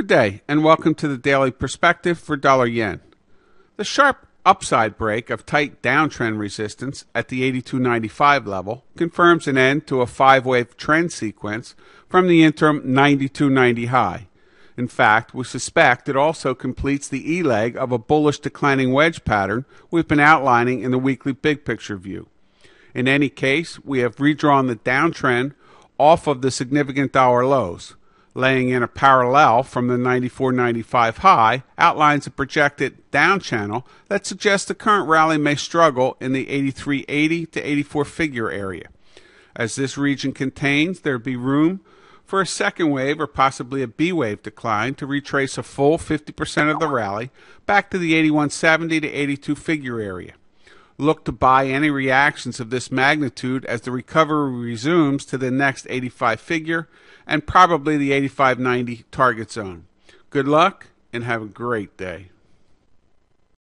Good day, and welcome to the Daily Perspective for Dollar Yen. The sharp upside break of tight downtrend resistance at the 82.95 level confirms an end to a five wave trend sequence from the interim 92.90 high. In fact, we suspect it also completes the E leg of a bullish declining wedge pattern we've been outlining in the weekly big picture view. In any case, we have redrawn the downtrend off of the significant dollar lows laying in a parallel from the 94.95 high, outlines a projected down channel that suggests the current rally may struggle in the 83.80 to 84 figure area. As this region contains, there'd be room for a second wave or possibly a B wave decline to retrace a full 50% of the rally back to the 81.70 to 82 figure area look to buy any reactions of this magnitude as the recovery resumes to the next 85 figure and probably the 85.90 target zone. Good luck and have a great day.